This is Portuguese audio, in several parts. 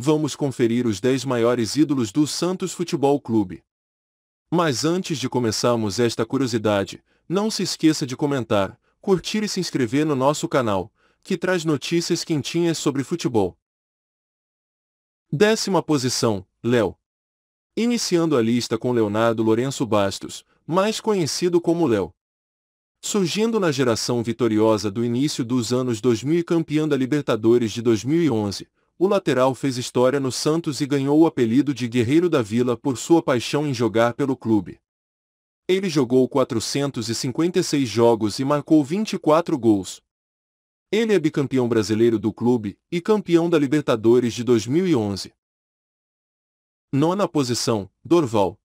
vamos conferir os 10 maiores ídolos do Santos Futebol Clube. Mas antes de começarmos esta curiosidade, não se esqueça de comentar, curtir e se inscrever no nosso canal, que traz notícias quentinhas sobre futebol. Décima posição, Léo. Iniciando a lista com Leonardo Lourenço Bastos, mais conhecido como Léo. Surgindo na geração vitoriosa do início dos anos 2000 e campeã da Libertadores de 2011, o lateral fez história no Santos e ganhou o apelido de Guerreiro da Vila por sua paixão em jogar pelo clube. Ele jogou 456 jogos e marcou 24 gols. Ele é bicampeão brasileiro do clube e campeão da Libertadores de 2011. Nona posição, Dorval.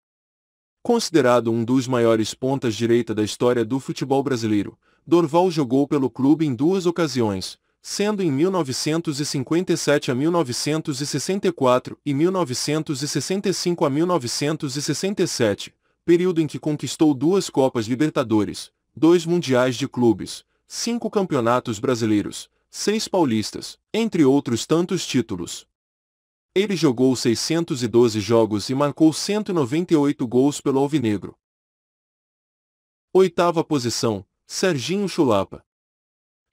Considerado um dos maiores pontas direita da história do futebol brasileiro, Dorval jogou pelo clube em duas ocasiões, sendo em 1957 a 1964 e 1965 a 1967, período em que conquistou duas Copas Libertadores, dois Mundiais de Clubes, cinco Campeonatos Brasileiros, seis Paulistas, entre outros tantos títulos. Ele jogou 612 jogos e marcou 198 gols pelo Alvinegro. Oitava posição, Serginho Chulapa.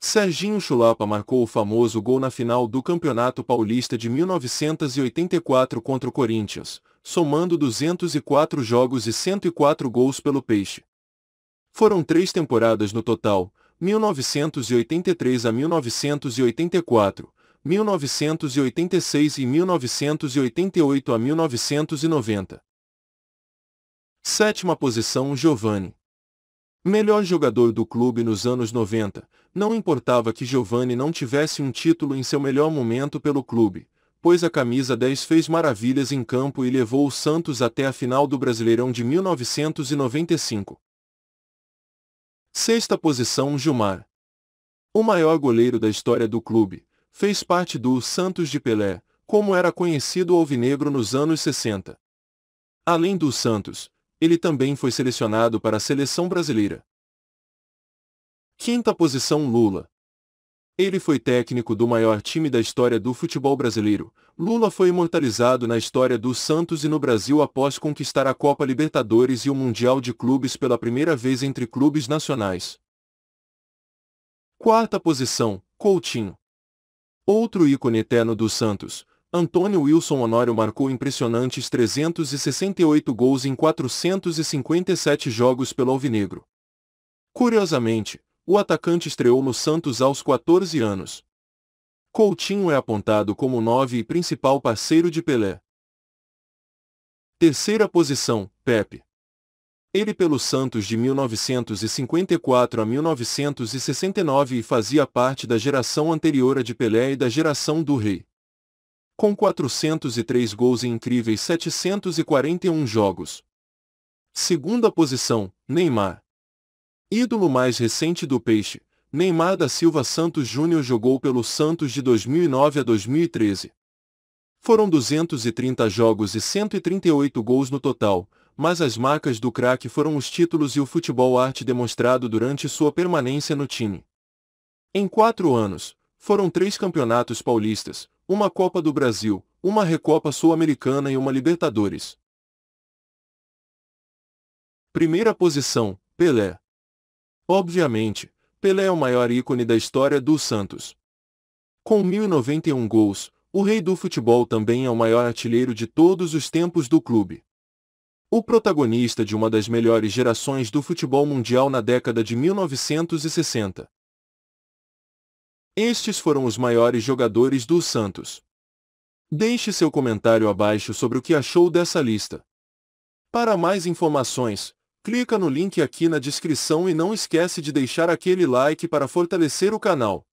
Serginho Chulapa marcou o famoso gol na final do Campeonato Paulista de 1984 contra o Corinthians, somando 204 jogos e 104 gols pelo Peixe. Foram três temporadas no total, 1983 a 1984, 1986 e 1988 a 1990. Sétima posição Giovanni. Melhor jogador do clube nos anos 90, não importava que Giovanni não tivesse um título em seu melhor momento pelo clube, pois a camisa 10 fez maravilhas em campo e levou o Santos até a final do Brasileirão de 1995. Sexta posição Gilmar. O maior goleiro da história do clube, fez parte do Santos de Pelé, como era conhecido o alvinegro nos anos 60. Além do Santos, ele também foi selecionado para a seleção brasileira. Quinta posição Lula. Ele foi técnico do maior time da história do futebol brasileiro. Lula foi imortalizado na história do Santos e no Brasil após conquistar a Copa Libertadores e o Mundial de Clubes pela primeira vez entre clubes nacionais. Quarta posição, Coutinho. Outro ícone eterno do Santos, Antônio Wilson Honório marcou impressionantes 368 gols em 457 jogos pelo Alvinegro. Curiosamente, o atacante estreou no Santos aos 14 anos. Coutinho é apontado como nove e principal parceiro de Pelé. Terceira posição, Pepe. Ele pelo Santos de 1954 a 1969 e fazia parte da geração anterior a de Pelé e da geração do Rei com 403 gols e incríveis 741 jogos. Segunda posição, Neymar. Ídolo mais recente do Peixe, Neymar da Silva Santos Júnior jogou pelo Santos de 2009 a 2013. Foram 230 jogos e 138 gols no total, mas as marcas do craque foram os títulos e o futebol arte demonstrado durante sua permanência no time. Em quatro anos, foram três campeonatos paulistas, uma Copa do Brasil, uma Recopa Sul-Americana e uma Libertadores. Primeira posição, Pelé. Obviamente, Pelé é o maior ícone da história do Santos. Com 1091 gols, o rei do futebol também é o maior artilheiro de todos os tempos do clube. O protagonista de uma das melhores gerações do futebol mundial na década de 1960. Estes foram os maiores jogadores do Santos. Deixe seu comentário abaixo sobre o que achou dessa lista. Para mais informações, clica no link aqui na descrição e não esquece de deixar aquele like para fortalecer o canal.